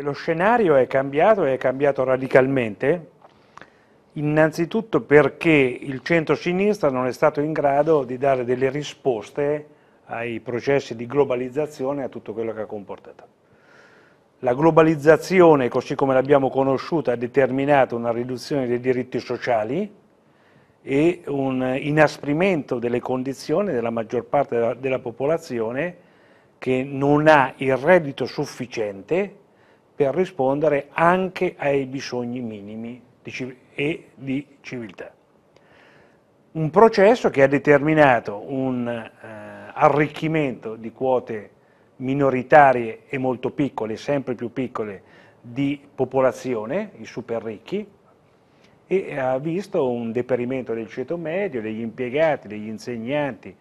Lo scenario è cambiato e è cambiato radicalmente, innanzitutto perché il centro-sinistra non è stato in grado di dare delle risposte ai processi di globalizzazione e a tutto quello che ha comportato. La globalizzazione, così come l'abbiamo conosciuta, ha determinato una riduzione dei diritti sociali e un inasprimento delle condizioni della maggior parte della, popolazione che non ha il reddito sufficiente per rispondere anche ai bisogni minimi e di civiltà. Un processo che ha determinato un eh, arricchimento di quote minoritarie e molto piccole, sempre più piccole, di popolazione, i super ricchi, e ha visto un deperimento del ceto medio, degli impiegati, degli insegnanti,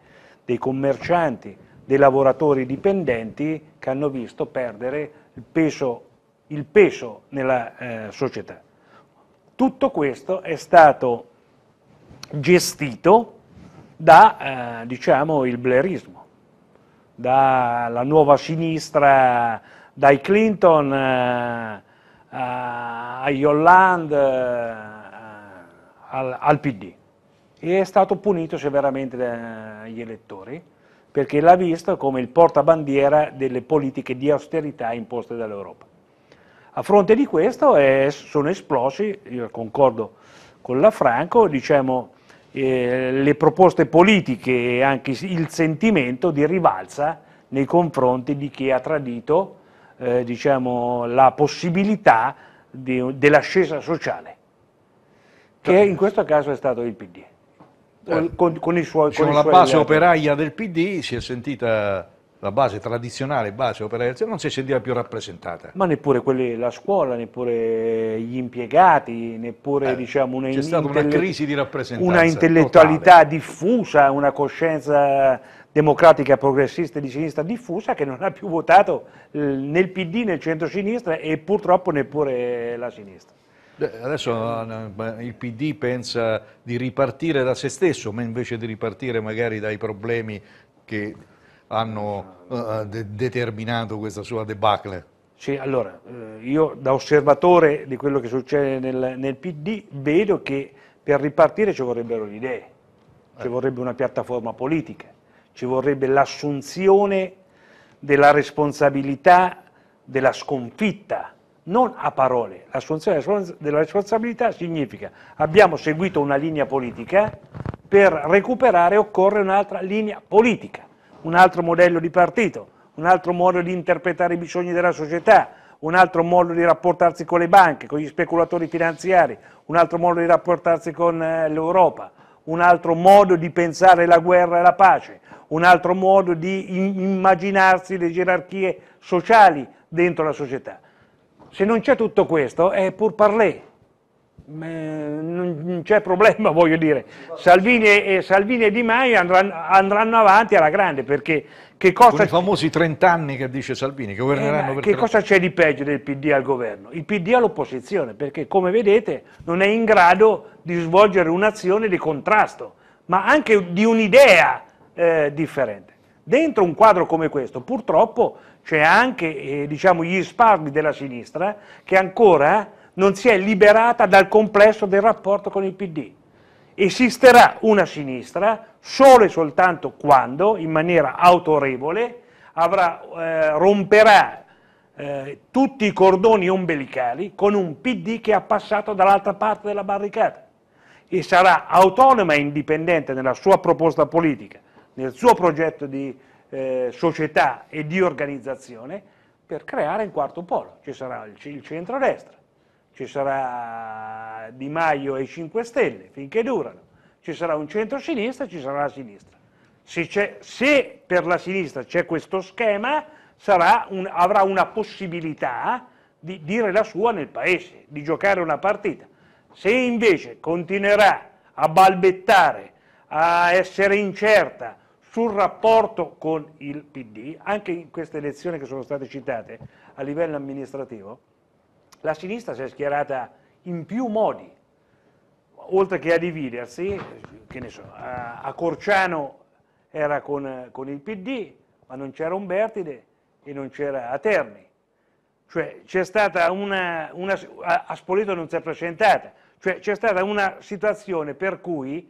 dei commercianti, dei lavoratori dipendenti che hanno visto perdere il peso il peso nella eh, società. Tutto questo è stato gestito da, eh, diciamo, il blerismo, dalla nuova sinistra, dai Clinton eh, agli Hollande, eh, al, al, PD. E è stato punito severamente dagli elettori, perché l'ha visto come il portabandiera delle politiche di austerità imposte dall'Europa. A fronte di questo è, sono esplosi, io concordo con la Franco, diciamo, eh, le proposte politiche e anche il sentimento di rivalsa nei confronti di chi ha tradito eh, diciamo, la possibilità dell'ascesa sociale, che cioè, in questo caso è stato il PD. Eh, con, con, i suoi, con diciamo, i la base alleati. operaia del PD si è sentita la base tradizionale, base operaia, non si sentiva più rappresentata. Ma neppure quelli, la scuola, neppure gli impiegati, neppure eh, diciamo, una, c'è stata una crisi di rappresentanza. Una intellettualità totale. diffusa, una coscienza democratica progressista di sinistra diffusa che non ha più votato eh, nel PD, nel centro-sinistra e purtroppo neppure la sinistra. Adesso eh, il PD pensa di ripartire da se stesso, ma invece di ripartire magari dai problemi che hanno eh, de determinato questa sua debacle? Sì, allora, eh, io da osservatore di quello che succede nel, nel PD vedo che per ripartire ci vorrebbero le idee, ci eh. vorrebbe una piattaforma politica, ci vorrebbe l'assunzione della responsabilità della sconfitta, non a parole. L'assunzione della responsabilità significa abbiamo seguito una linea politica, per recuperare occorre un'altra linea politica un altro modello di partito, un altro modo di interpretare i bisogni della società, un altro modo di rapportarsi con le banche, con gli speculatori finanziari, un altro modo di rapportarsi con eh, l'Europa, un altro modo di pensare la guerra e la pace, un altro modo di immaginarsi le gerarchie sociali dentro la società. Se non c'è tutto questo è pur parler, non c'è problema, voglio dire, Salvini e, Salvini e Di Maio andranno, andranno, avanti alla grande, perché che cosa... Con i famosi 30 anni che dice Salvini, che governeranno eh, per Che 30... cosa c'è di peggio del PD al governo? Il PD all'opposizione, perché come vedete non è in grado di svolgere un'azione di contrasto, ma anche di un'idea eh, differente. Dentro un quadro come questo, purtroppo, c'è anche eh, diciamo, gli sparmi della sinistra che ancora non si è liberata dal complesso del rapporto con il PD. Esisterà una sinistra solo e soltanto quando, in maniera autorevole, avrà, eh, romperà eh, tutti i cordoni ombelicali con un PD che ha passato dall'altra parte della barricata e sarà autonoma e indipendente nella sua proposta politica, nel suo progetto di eh, società e di organizzazione per creare un quarto polo. Ci sarà il, il centro-destra ci sarà Di Maio e i 5 Stelle, finché durano, ci sarà un centro-sinistra e ci sarà la sinistra. Se, se per la sinistra c'è questo schema, un, avrà una possibilità di dire la sua nel paese, di giocare una partita. Se invece continuerà a balbettare, a essere incerta sul rapporto con il PD, anche in queste elezioni che sono state citate a livello amministrativo, la sinistra si è schierata in più modi, oltre che a dividersi, che so, a Corciano era con, con, il PD, ma non c'era Umbertide e non c'era Aterni. Cioè c'è stata una, una, a Spoleto non si è presentata, cioè c'è stata una situazione per cui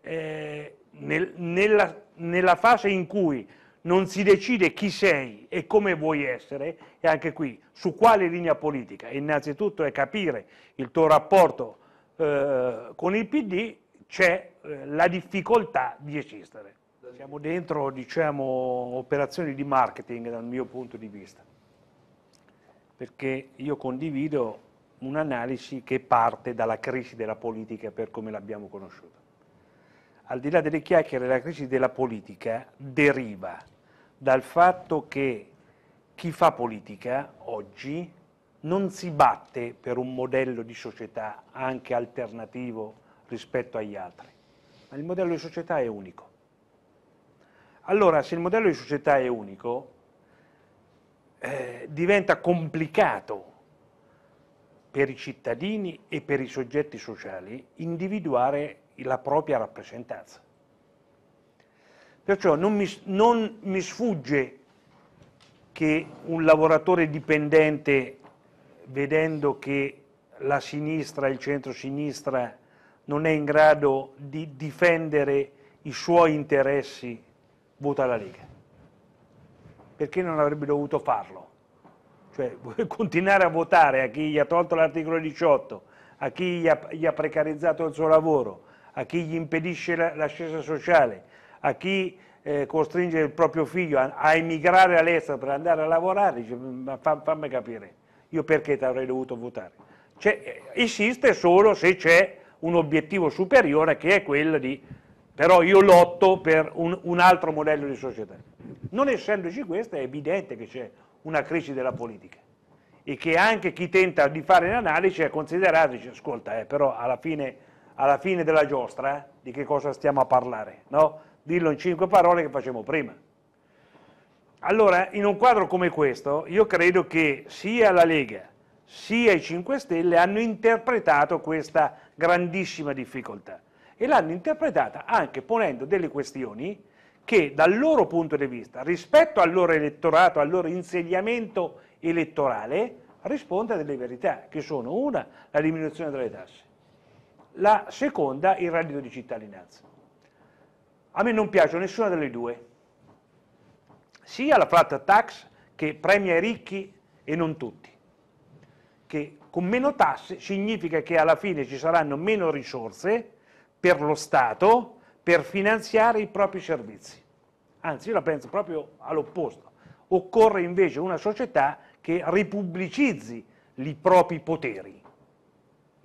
eh, nel, nella, nella fase in cui non si decide chi sei e come vuoi essere, e anche qui su quale linea politica, innanzitutto è capire il tuo rapporto eh, con il PD, c'è eh, la difficoltà di esistere. Siamo dentro diciamo, operazioni di marketing dal mio punto di vista, perché io condivido un'analisi che parte dalla crisi della politica per come l'abbiamo conosciuta al di là delle chiacchiere, la crisi della politica deriva dal fatto che chi fa politica oggi non si batte per un modello di società anche alternativo rispetto agli altri, ma il modello di società è unico. Allora, se il modello di società è unico, eh, diventa complicato per i cittadini e per i soggetti sociali individuare la propria rappresentanza. Perciò non mi, non mi sfugge che un lavoratore dipendente, vedendo che la sinistra, il centro-sinistra, non è in grado di difendere i suoi interessi, vota la Lega. Perché non avrebbe dovuto farlo? Cioè, continuare a votare a chi gli ha tolto l'articolo 18, a chi gli ha, gli ha precarizzato il suo lavoro, a chi gli impedisce l'ascesa sociale, a chi eh, costringe il proprio figlio a, a emigrare all'estero per andare a lavorare, dice, mm, ma fam, fammi capire, io perché ti avrei dovuto votare? Cioè, esiste eh, solo se c'è un obiettivo superiore che è quello di, però io lotto per un, un altro modello di società. Non essendoci questo è evidente che c'è una crisi della politica e che anche chi tenta di fare l'analisi è considerato, dice, ascolta, eh, però alla fine, alla fine della giostra eh, di che cosa stiamo a parlare? No? Dillo in cinque parole che facevamo prima. Allora, in un quadro come questo, io credo che sia la Lega sia i 5 Stelle hanno interpretato questa grandissima difficoltà e l'hanno interpretata anche ponendo delle questioni che dal loro punto di vista, rispetto al loro elettorato, al loro insediamento elettorale, risponde a delle verità, che sono una, la diminuzione delle tasse, la seconda, il reddito di cittadinanza. A me non piace nessuna delle due, sia la flat tax che premia i ricchi e non tutti, che con meno tasse significa che alla fine ci saranno meno risorse per lo Stato per finanziare i propri servizi. Anzi, io la penso proprio all'opposto. Occorre invece una società che ripubblicizzi i propri poteri,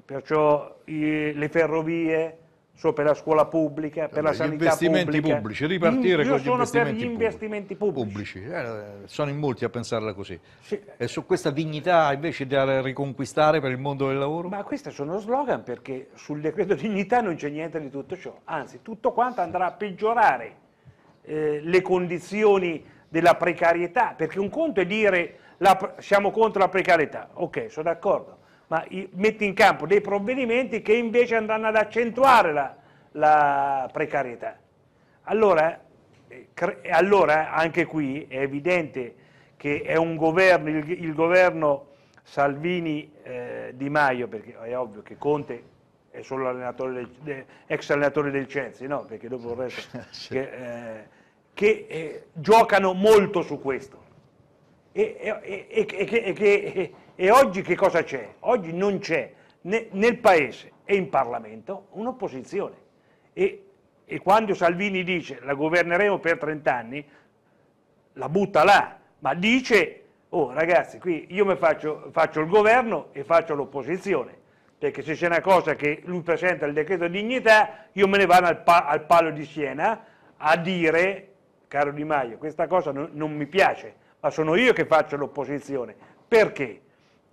perciò le ferrovie, so per la scuola pubblica, per allora, la sanità investimenti pubblica. pubblici, ripartire In, con gli investimenti, gli investimenti pubblici. pubblici. Eh, sono in molti a pensarla così. Sì. E su questa dignità invece da riconquistare per il mondo del lavoro? Ma questi sono slogan perché sul decreto dignità non c'è niente di tutto ciò, anzi tutto quanto andrà a peggiorare eh, le condizioni della precarietà, perché un conto è dire la, siamo contro la precarietà, ok, sono d'accordo, ma mette in campo dei provvedimenti che invece andranno ad accentuare la, la precarietà. Allora, eh, allora, anche qui è evidente che è un governo, il, il governo Salvini eh, Di Maio, perché è ovvio che Conte è solo allenatore del, de, ex allenatore del Censi, no? perché dopo il resto, che, eh, che eh, giocano molto su questo e, e, e, e che e oggi che cosa c'è? Oggi non c'è né, nel Paese e in Parlamento un'opposizione. E, e quando Salvini dice la governeremo per 30 anni, la butta là, ma dice, oh ragazzi, qui io faccio, faccio il governo e faccio l'opposizione perché se c'è una cosa che lui presenta il decreto di dignità, io me ne vado al, pa al palo di Siena a dire, caro Di Maio, questa cosa no non mi piace, ma sono io che faccio l'opposizione. Perché?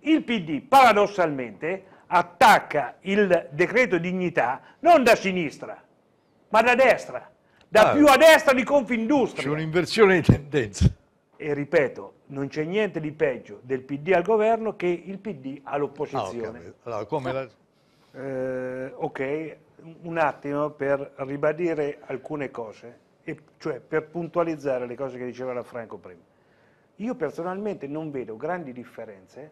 il PD paradossalmente attacca il decreto dignità non da sinistra, ma da destra, da ah, più a destra di Confindustria. C'è un'inversione di tendenza. E ripeto, non c'è niente di peggio del PD al governo che il PD all'opposizione. Ah, okay. allora, la... eh, ok, un attimo per ribadire alcune cose, cioè per puntualizzare le cose che diceva la Franco prima. Io personalmente non vedo grandi differenze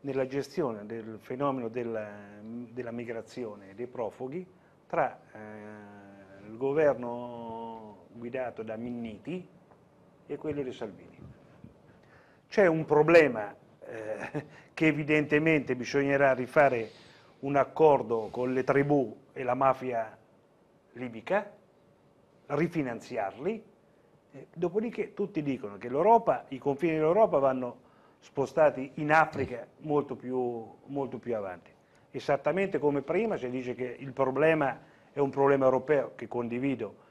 nella gestione del fenomeno della, della migrazione dei profughi tra eh, il governo guidato da Minniti e quello di Salvini. C'è un problema eh, che evidentemente bisognerà rifare un accordo con le tribù e la mafia libica, rifinanziarli, eh, dopodiché tutti dicono che i confini dell'Europa vanno spostati in Africa molto più, molto più avanti. Esattamente come prima si dice che il problema è un problema europeo, che condivido,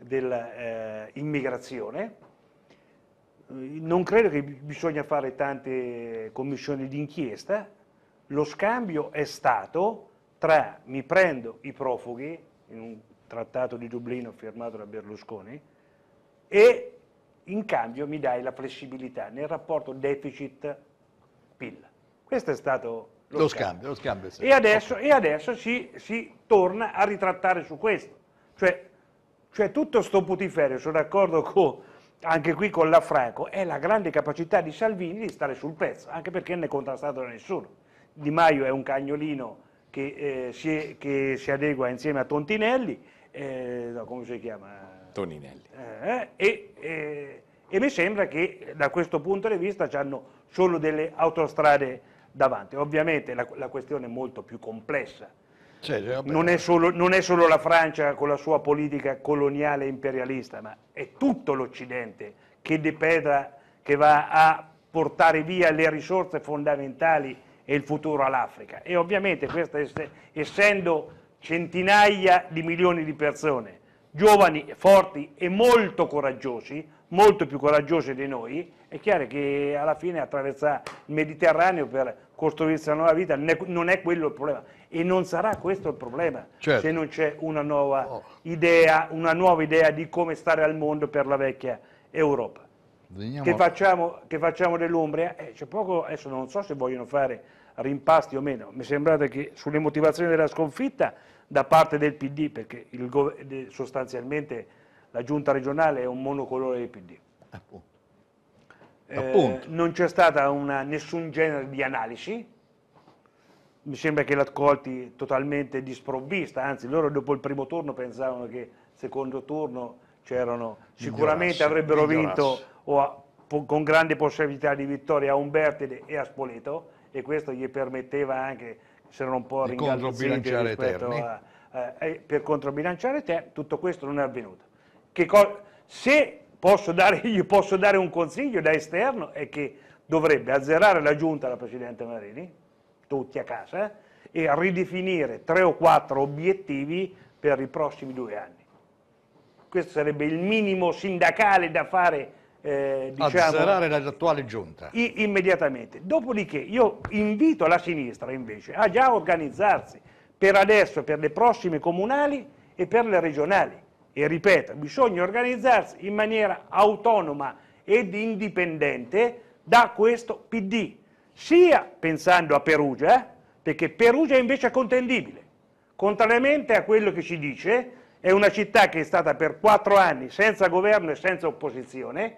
dell'immigrazione, eh, non credo che bisogna fare tante commissioni d'inchiesta, lo scambio è stato tra mi prendo i profughi, in un trattato di Dublino firmato da Berlusconi, e in cambio mi dai la flessibilità nel rapporto deficit-PIL. Questo è stato lo, lo scambio. scambio. Lo scambio sì. E adesso, e adesso si, si, torna a ritrattare su questo. Cioè, cioè tutto sto putiferio, sono d'accordo con, anche qui con la Franco, è la grande capacità di Salvini di stare sul pezzo, anche perché non è contrastato da nessuno. Di Maio è un cagnolino che, eh, si, che si adegua insieme a Tontinelli, eh, no, come si chiama? Toninelli. Eh, e, e, e, mi sembra che da questo punto di vista ci hanno solo delle autostrade davanti. Ovviamente la, la questione è molto più complessa. Cioè, cioè, non, è solo, non è solo la Francia con la sua politica coloniale e imperialista, ma è tutto l'Occidente che depreda, che va a portare via le risorse fondamentali e il futuro all'Africa. E ovviamente questa, essendo centinaia di milioni di persone giovani, forti e molto coraggiosi, molto più coraggiosi di noi, è chiaro che alla fine attraversare il Mediterraneo per costruirsi una nuova vita, non è quello il problema e non sarà questo il problema certo. se non c'è una nuova oh. idea, una nuova idea di come stare al mondo per la vecchia Europa. Che facciamo, che facciamo, dell'Umbria? Eh, c'è poco, adesso non so se vogliono fare rimpasti o meno, mi sembrate che sulle motivazioni della sconfitta da parte del PD, perché il, sostanzialmente la giunta regionale è un monocolore del PD. Appunto. Eh, Appunto. Non c'è stata una, nessun genere di analisi, mi sembra che l'accolti totalmente disprovvista, anzi loro dopo il primo turno pensavano che secondo turno c'erano, sicuramente avrebbero vinto a, con grande possibilità di vittoria a Umbertide e a Spoleto e questo gli permetteva anche se non può ringalziti rispetto a, eh, per controbilanciare te, tutto questo non è avvenuto. se posso dare, gli posso dare un consiglio da esterno è che dovrebbe azzerare la giunta alla Presidente Marini, tutti a casa, eh, e ridefinire tre o quattro obiettivi per i prossimi due anni. Questo sarebbe il minimo sindacale da fare eh, diciamo, azzerare l'attuale giunta. I, immediatamente. Dopodiché io invito la sinistra invece a già organizzarsi per adesso, per le prossime comunali e per le regionali. E ripeto, bisogna organizzarsi in maniera autonoma ed indipendente da questo PD, sia pensando a Perugia, eh, perché Perugia invece è contendibile. Contrariamente a quello che ci dice, è una città che è stata per quattro anni senza governo e senza opposizione,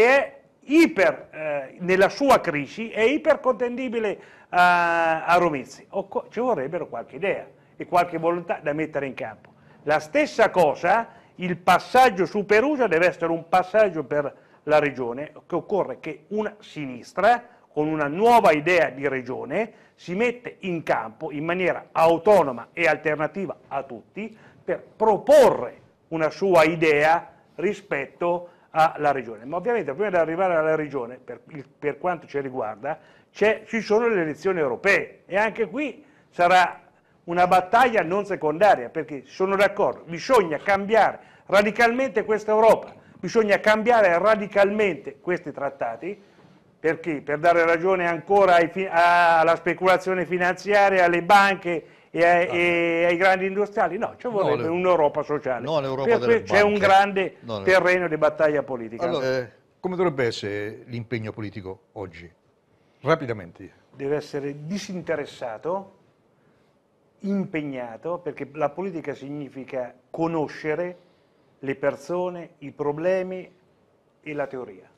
è iper, eh, nella sua crisi, è ipercontendibile eh, a, a Romizzi. O, ci vorrebbero qualche idea e qualche volontà da mettere in campo. La stessa cosa, il passaggio su Perugia deve essere un passaggio per la regione, che occorre che una sinistra, con una nuova idea di regione, si mette in campo in maniera autonoma e alternativa a tutti per proporre una sua idea rispetto a alla regione. Ma ovviamente prima di arrivare alla regione, per, per quanto ci riguarda, ci sono le elezioni europee e anche qui sarà una battaglia non secondaria, perché sono d'accordo, bisogna cambiare radicalmente questa Europa, bisogna cambiare radicalmente questi trattati, perché per dare ragione ancora ai, alla speculazione finanziaria, alle banche e, ai, ah, e eh. ai grandi industriali, no, ci vorrebbe no, un'Europa sociale. No, l'Europa per c'è un grande no, terreno di battaglia politica. Allora, eh, come dovrebbe essere l'impegno politico oggi? Rapidamente. Deve essere disinteressato, impegnato, perché la politica significa conoscere le persone, i problemi e la teoria.